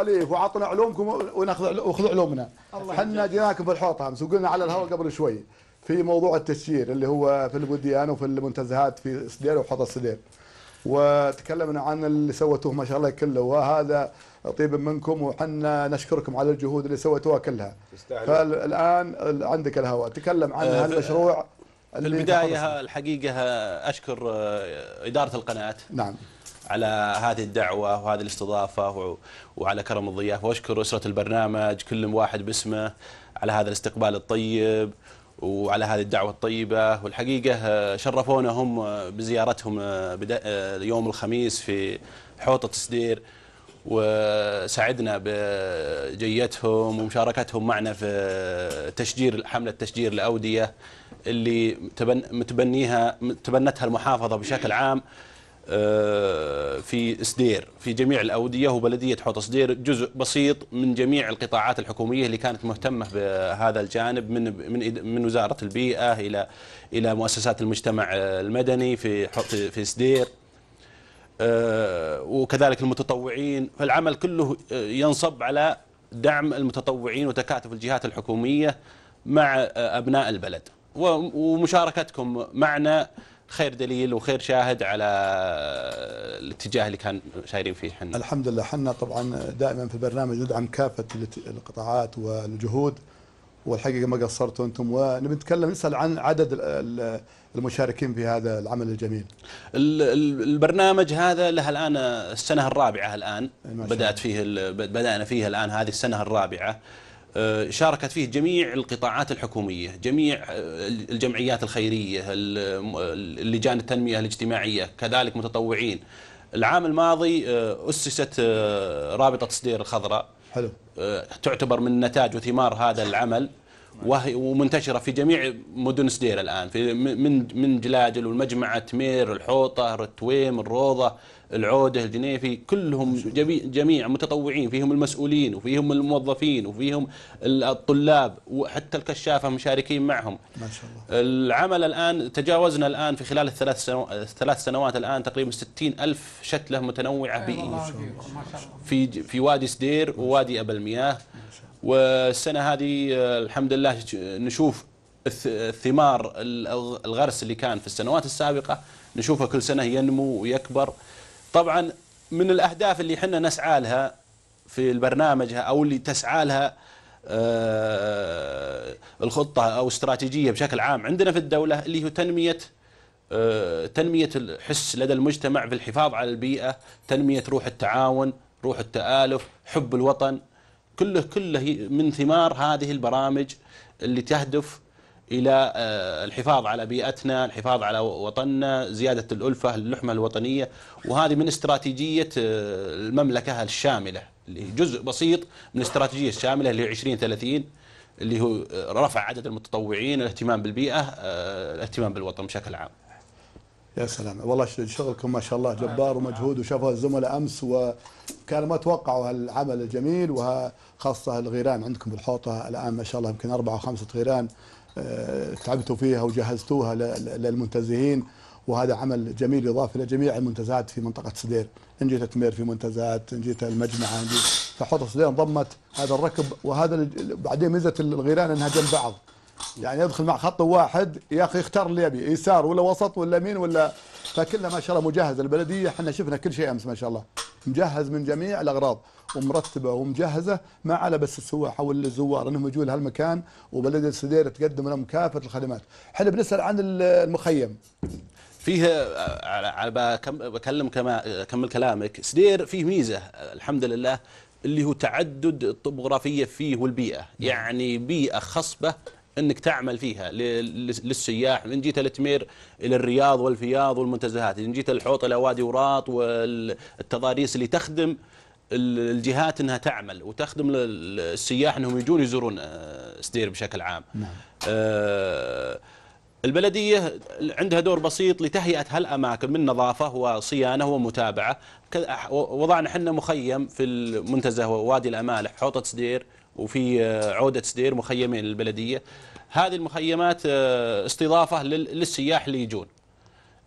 عليه وعطنا علومكم وناخذ وخذوا علومنا احنا جيناكم بالحوط امس وقلنا على الهواء قبل شوي في موضوع التسيير اللي هو في الوديان وفي المنتزهات في سدير وحوض السدير وتكلمنا عن اللي سوتوه ما شاء الله كله وهذا طيب منكم وحنا نشكركم على الجهود اللي سويتوها كلها فالان عندك الهواء تكلم عن أه هالمشروع في البدايه الحقيقه اشكر آه، اداره القناه نعم على هذه الدعوة وهذه الاستضافة وعلى كرم الضيافة وأشكر أسرة البرنامج كل واحد باسمه على هذا الاستقبال الطيب وعلى هذه الدعوة الطيبة والحقيقة آه، شرفونا هم آه، بزيارتهم آه، يوم الخميس في حوطة تسدير وسعدنا بجيتهم ومشاركتهم معنا في تشجير حملة تشجير الأودية اللي متبنيها تبنتها المحافظة بشكل عام آه، في سدير في جميع الأودية وبلدية حوض سدير جزء بسيط من جميع القطاعات الحكومية اللي كانت مهتمة بهذا الجانب من من من وزارة البيئة إلى إلى مؤسسات المجتمع المدني في في سدير آه، وكذلك المتطوعين فالعمل كله ينصب على دعم المتطوعين وتكاتف الجهات الحكومية مع أبناء البلد ومشاركتكم معنا خير دليل وخير شاهد على الاتجاه اللي كان شايرين فيه حنا الحمد لله حنا طبعا دائما في البرنامج ندعم كافه القطاعات والجهود والحقيقه ما قصرتوا انتم ونبي نتكلم نسال عن عدد المشاركين في هذا العمل الجميل. البرنامج هذا له الان السنه الرابعه الان بدات فيه بدانا فيه الان هذه السنه الرابعه. آه، شاركت فيه جميع القطاعات الحكومية جميع آه، الجمعيات الخيرية اللجان التنمية الاجتماعية كذلك متطوعين العام الماضي آه، أسست رابطة سدير الخضراء حلو تعتبر من نتاج وثمار هذا العمل وهي ومنتشره في جميع مدن سدير الان في من من جلاجل والمجمعه تمير الحوطه التويم الروضه العوده الجنيفي كلهم جميع متطوعين فيهم المسؤولين وفيهم الموظفين وفيهم الطلاب وحتى الكشافه مشاركين معهم ما شاء الله العمل الان تجاوزنا الان في خلال الثلاث سنوات الثلاث سنوات الان تقريبا 60 الف شتله متنوعه بيئيه أيوة في في وادي سدير ووادي ابا المياه والسنه هذه آه، الحمد لله نشوف الثمار الغرس اللي كان في السنوات السابقه نشوفه كل سنه ينمو ويكبر طبعا من الاهداف اللي احنا نسعى لها في البرنامج او اللي تسعى لها آه، الخطه او استراتيجيه بشكل عام عندنا في الدوله اللي هو تنميه آه، تنميه الحس لدى المجتمع في الحفاظ على البيئه، تنميه روح التعاون، روح التآلف، حب الوطن، كله كله من ثمار هذه البرامج اللي تهدف الى آه، الحفاظ على بيئتنا، الحفاظ على وطننا، زياده الالفه، اللحمه الوطنيه، وهذه من استراتيجيه آه، المملكه الشامله، اللي جزء بسيط من استراتيجيه الشامله اللي هي 2030 اللي هو آه، رفع عدد المتطوعين، الاهتمام بالبيئه، الاهتمام بالوطن بشكل عام. يا سلام والله شغلكم ما شاء الله جبار ومجهود وشافوا الزملاء امس وكانوا ما توقعوا هالعمل الجميل وخاصه الغيران عندكم بالحوطه الان ما شاء الله يمكن اربعه خمسه غيران آه، تعبتوا فيها وجهزتوها للمنتزهين وهذا عمل جميل يضاف الى جميع المنتزهات في منطقه سدير ان جيت تمير في منتزهات ان جيت المجمعه فحوطه سدير انضمت هذا الركب وهذا بعدين ميزه الغيران انها جنب بعض يعني يدخل مع خط واحد يا اخي اختار اللي يبي يسار ولا وسط ولا يمين ولا فكلنا ما شاء الله مجهز البلديه احنا شفنا كل شيء امس ما شاء الله مجهز من جميع الاغراض ومرتبه ومجهزه ما على بس السواح او الزوار انهم يجوا لهالمكان وبلديه السدير تقدم لهم كافه الخدمات. احنا بنسال عن المخيم. فيه آه، على بكلم كما اكمل كلامك سدير فيه ميزه الحمد لله اللي هو تعدد الطبوغرافيه فيه والبيئه، نعم. يعني بيئه خصبه انك تعمل فيها للسياح من جيت لتمير الى الرياض والفياض والمنتزهات من جيت الحوط الى وادي وراط والتضاريس اللي تخدم الجهات انها تعمل وتخدم السياح انهم يجون يزورون آه، سدير بشكل عام نعم. آه البلدية عندها دور بسيط لتهيئة هالأماكن من نظافة وصيانة ومتابعة وضعنا احنا مخيم في المنتزه ووادي الأمالح حوطة سدير وفي آه، عودة سدير مخيمين للبلدية هذه المخيمات آه، استضافة للسياح اللي يجون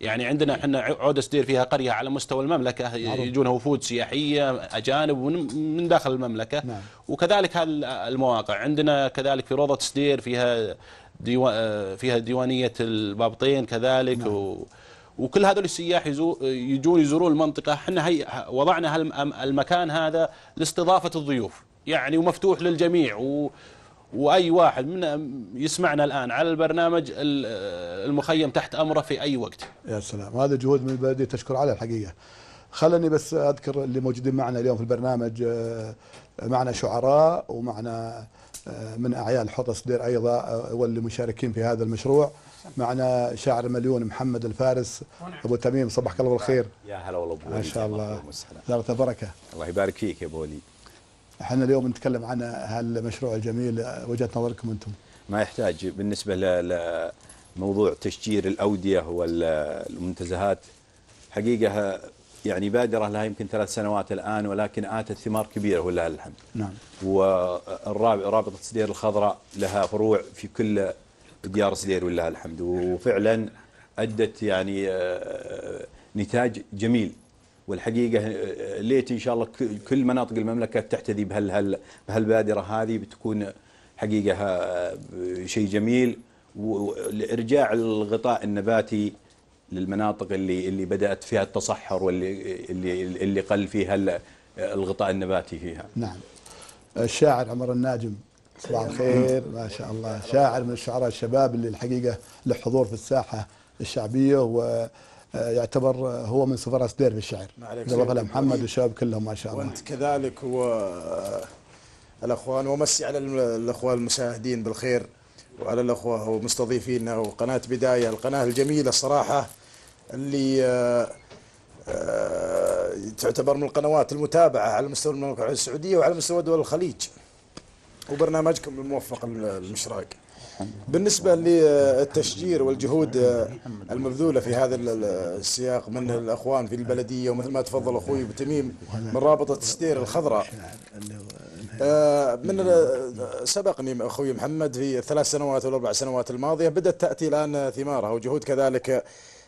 يعني عندنا احنا عودة سدير فيها قرية على مستوى المملكة يجونها وفود سياحية أجانب من داخل المملكة نعم. وكذلك المواقع عندنا كذلك في روضة سدير فيها آه، فيها ديوانية البابطين كذلك نعم. و وكل هذول السياح يجون يزورون المنطقة احنا وضعنا المكان هذا لاستضافة الضيوف يعني ومفتوح للجميع و واي واحد من يسمعنا الان على البرنامج المخيم تحت امره في اي وقت. يا سلام هذا جهود من البلديه تشكر عليه الحقيقه. خلني بس اذكر اللي موجودين معنا اليوم في البرنامج آه، معنا شعراء ومعنا آه، من اعيان حوطه صدير ايضا آه، واللي مشاركين في هذا المشروع. معنا شاعر مليون محمد الفارس ابو تميم صباحك الله بالخير. يا هلا والله ابو ما شاء الله. دارت بركه. الله يبارك فيك يا ابو وليد. احنا اليوم نتكلم عن هالمشروع الجميل وجهه نظركم انتم ما يحتاج بالنسبه لموضوع تشجير الاوديه والمنتزهات حقيقه يعني بادره لها يمكن ثلاث سنوات الان ولكن اتت ثمار كبيره ولله الحمد. نعم. ورابطه سدير الخضراء لها فروع في كل ديار سدير ولله الحمد وفعلا ادت يعني آه، نتاج جميل والحقيقه آه، ليت ان شاء الله كل مناطق المملكه تحتذي بهال بهالبادره هذه بتكون حقيقه آه، شيء جميل وارجاع الغطاء النباتي للمناطق اللي اللي بدات فيها التصحر واللي اللي اللي قل فيها الغطاء النباتي فيها. نعم. الشاعر عمر الناجم صباح الخير ما شاء الله شاعر من الشعراء الشباب اللي الحقيقه له حضور في الساحه الشعبيه و آه، يعتبر آه، هو من سفراء سدير بالشعر الله محمد والشباب كلهم ما شاء الله وأنت كذلك و آه، الأخوان ومسي على الاخوان المشاهدين بالخير وعلى الأخوة ومستضيفينا وقناة بداية القناة الجميلة الصراحة اللي تعتبر من القنوات المتابعة على مستوى المملكة السعودية وعلى مستوى دول الخليج وبرنامجكم الموفق المشراق بالنسبة للتشجير والجهود المبذولة في هذا السياق من الأخوان في البلدية ومثل ما تفضل أخوي بتميم من رابطة ستير الخضراء آه، من سبقني أخوي محمد في الثلاث سنوات والأربع سنوات الماضية بدأت تأتي الآن ثمارها وجهود كذلك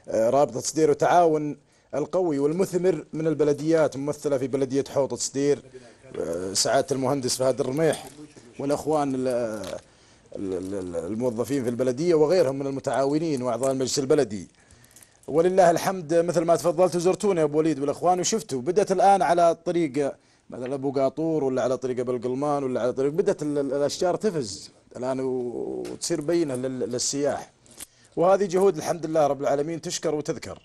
آه، رابطة ستير وتعاون القوي والمثمر من البلديات ممثلة في بلدية حوطة ستير آه، سعادة المهندس فهد الرميح والأخوان الموظفين في البلدية وغيرهم من المتعاونين وأعضاء المجلس البلدي ولله الحمد مثل ما تفضلت زرتونا يا أبو وليد والأخوان وشفتوا بدأت الآن على طريق مثلا أبو قاطور ولا على طريق أبو القلمان ولا على طريق بدأت الأشجار تفز الآن وتصير بينة للسياح وهذه جهود الحمد لله رب العالمين تشكر وتذكر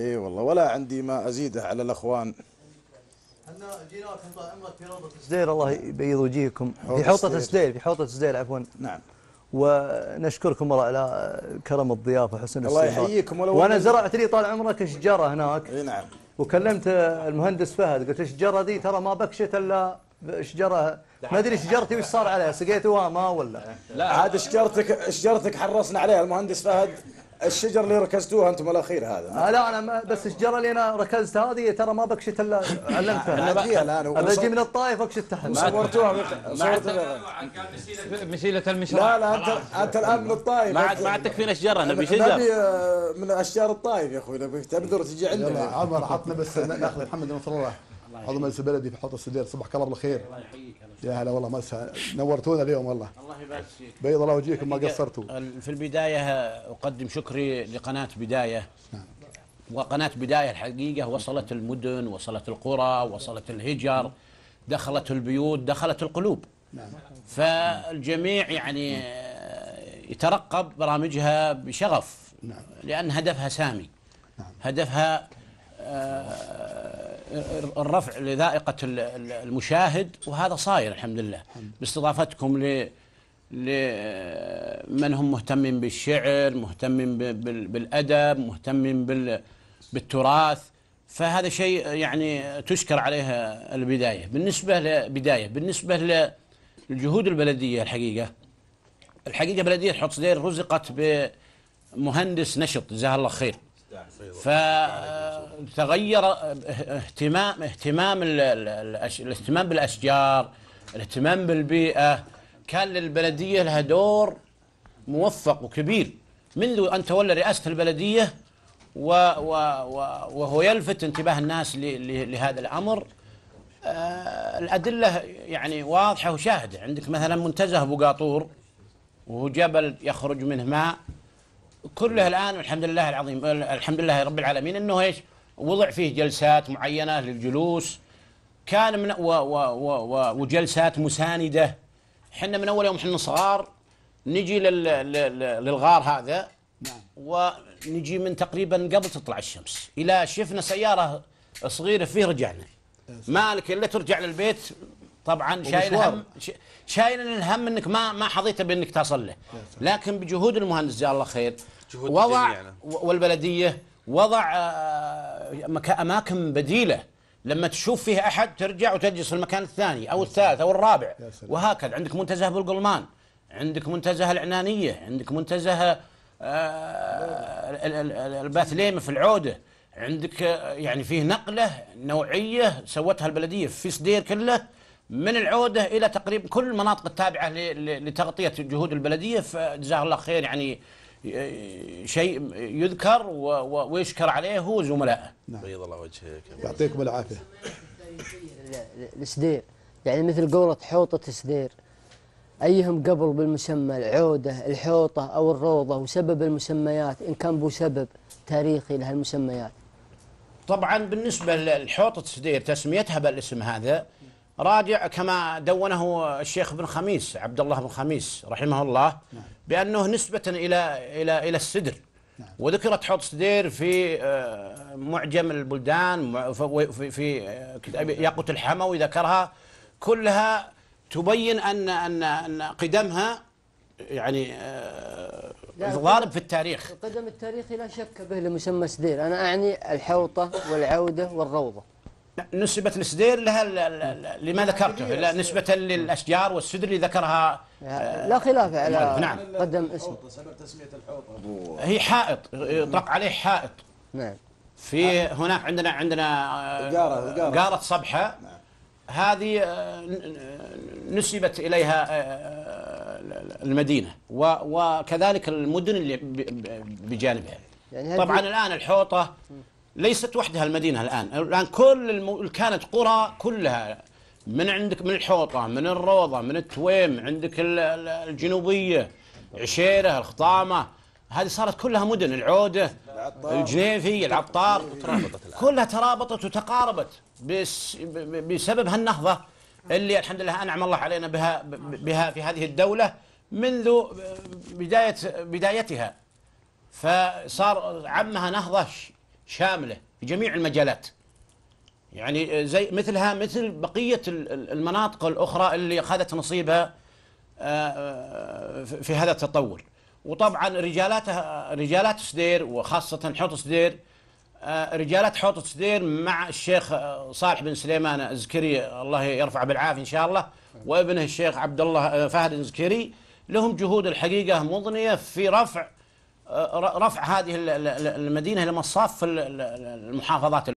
اي والله ولا عندي ما أزيده على الأخوان احنا جينا عمرك في روضه سدير الله يبيض وجيهكم في حوطه سدير في حوطه سدير عفوا نعم ونشكركم والله على كرم الضيافه حسن الله يحييكم وانا زرعت لي طال عمرك شجره هناك اي نعم وكلمت المهندس فهد قلت الشجره دي ترى ما بكشت الا شجره ما ادري شجرتي وش صار عليها سقيتوها ما ولا لا عاد شجرتك شجرتك حرصنا عليها المهندس فهد الشجر اللي ركزتوها انتم الاخير هذا آه لا انا ما بس الشجره اللي انا ركزت هذه ترى ما بكشت الا علمتها انا الان اجي من الطائف اكشتها صورتوها صورتوها مشيله المشراع لا لا انت انت الان من الطائف ما عاد تكفينا شجره نبي شجر نبي آه، من اشجار الطائف يا اخوي نبي تبذر تجي عندنا عمر عطنا بس ناخذ محمد نصر الله مجلس البلدي في حوطه السدير صبحك الله بالخير الله يحييك يا هلا والله مسا نورتونا اليوم والله الله يبارك فيك بيض الله وجهكم ما قصرتوا في البدايه اقدم شكري لقناه بدايه نعم وقناه بدايه الحقيقه وصلت المدن وصلت القرى وصلت الهجر دخلت البيوت دخلت القلوب نعم فالجميع يعني آه، يترقب برامجها بشغف نعم لان هدفها سامي نعم هدفها آه الرفع لذائقة المشاهد وهذا صاير الحمد لله باستضافتكم ل لمن هم مهتمين بالشعر مهتمين بالأدب مهتمين بالتراث فهذا شيء يعني تشكر عليه البداية بالنسبة لبداية بالنسبة للجهود البلدية الحقيقة الحقيقة بلدية حط صدير رزقت بمهندس نشط جزاه الله خير فتغير اهتمام اهتمام الاهتمام بالاشجار الاهتمام بالبيئه كان للبلديه لها دور موفق وكبير منذ ان تولى رئاسه البلديه و و و وهو يلفت انتباه الناس لهذا الامر آه، الادله يعني واضحه وشاهده عندك مثلا منتزه ابو قاطور وهو جبل يخرج منه ماء كلها الان الحمد لله العظيم الحمد لله رب العالمين انه ايش؟ وضع فيه جلسات معينه للجلوس كان من و و و و وجلسات مسانده احنا من اول يوم احنا صغار نجي لل لل للغار هذا نعم. ونجي من تقريبا قبل تطلع الشمس الى شفنا سياره صغيره فيه رجعنا إيه، مالك الا ترجع للبيت طبعا شايل هم شايل الهم انك ما ما حظيته بانك تصل له نعم. لكن بجهود المهندس جزاه الله خير جهود وضع نعم. والبلديه وضع آه، اماكن بديله لما تشوف فيه احد ترجع وتجلس في المكان الثاني او الثالث او الرابع وهكذا عندك منتزه بالقلمان عندك منتزه العنانيه عندك منتزه آه، الباثليمة في العوده عندك آه، يعني فيه نقله نوعيه سوتها البلديه في سدير كله من العودة إلى تقريبا كل المناطق التابعة لتغطية الجهود البلدية فجزاه الله خير يعني شيء يذكر ويشكر عليه هو زملائه نعم. بيض الله وجهك يعطيكم العافية السدير يعني مثل قولة حوطة سدير أيهم قبل بالمسمى العودة الحوطة أو الروضة وسبب المسميات إن كان بو سبب تاريخي لهالمسميات طبعا بالنسبة لحوطة سدير تسميتها بالاسم هذا راجع كما دونه الشيخ بن خميس عبد الله بن خميس رحمه الله بأنه نسبة إلى إلى إلى السدر نعم. وذكرت حوض سدير في آه، معجم البلدان في آه، كتاب نعم. ياقوت الحموي ذكرها كلها تبين أن أن أن قدمها يعني ضارب آه، في التاريخ قدم التاريخ لا شك به لمسمى سدير أنا أعني الحوطة والعودة والروضة نسبة السدير لها لما ذكرته لا نسبة للأشجار والسدر اللي ذكرها لا آه، خلاف على نعم قدم اسم سبب تسمية الحوطة هي حائط يطلق عليه حائط نعم في هناك عندنا عندنا قارة آه، قارة صبحة نعم. هذه آه، نسبت إليها المدينة وكذلك المدن اللي بجانبها يعني طبعا الآن الحوطة ليست وحدها المدينة الآن الآن كل الم... كانت قرى كلها من عندك من الحوطة من الروضة من التويم عندك الجنوبية عشيرة الخطامة هذه صارت كلها مدن العودة الجنيفي العطار كلها ترابطت وتقاربت بس... بسبب هالنهضة اللي الحمد لله أنعم الله علينا بها بها في هذه الدولة منذ بداية بدايتها فصار عمها نهضة شاملة في جميع المجالات يعني آه، زي مثلها مثل بقية المناطق الأخرى اللي أخذت نصيبها آه، آه، في هذا التطور وطبعا رجالات رجالات سدير وخاصة حوط سدير رجالات حوط سدير مع الشيخ صالح بن سليمان الزكري الله يرفعه بالعافية إن شاء الله وابنه الشيخ عبد الله فهد الزكري لهم جهود الحقيقة مضنية في رفع آه، رفع هذه المدينة إلى مصاف المحافظات